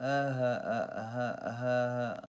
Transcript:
ها آه، آه، ها آه، ها ها,